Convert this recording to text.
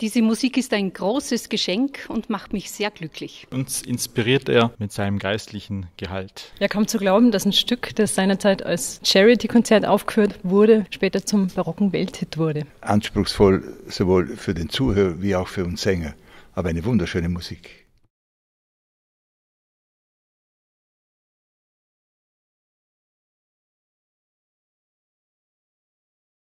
Diese Musik ist ein großes Geschenk und macht mich sehr glücklich. Uns inspiriert er mit seinem geistlichen Gehalt. Ja, kaum zu glauben, dass ein Stück, das seinerzeit als Charity-Konzert aufgeführt wurde, später zum barocken Welthit wurde. Anspruchsvoll sowohl für den Zuhörer wie auch für uns Sänger, aber eine wunderschöne Musik.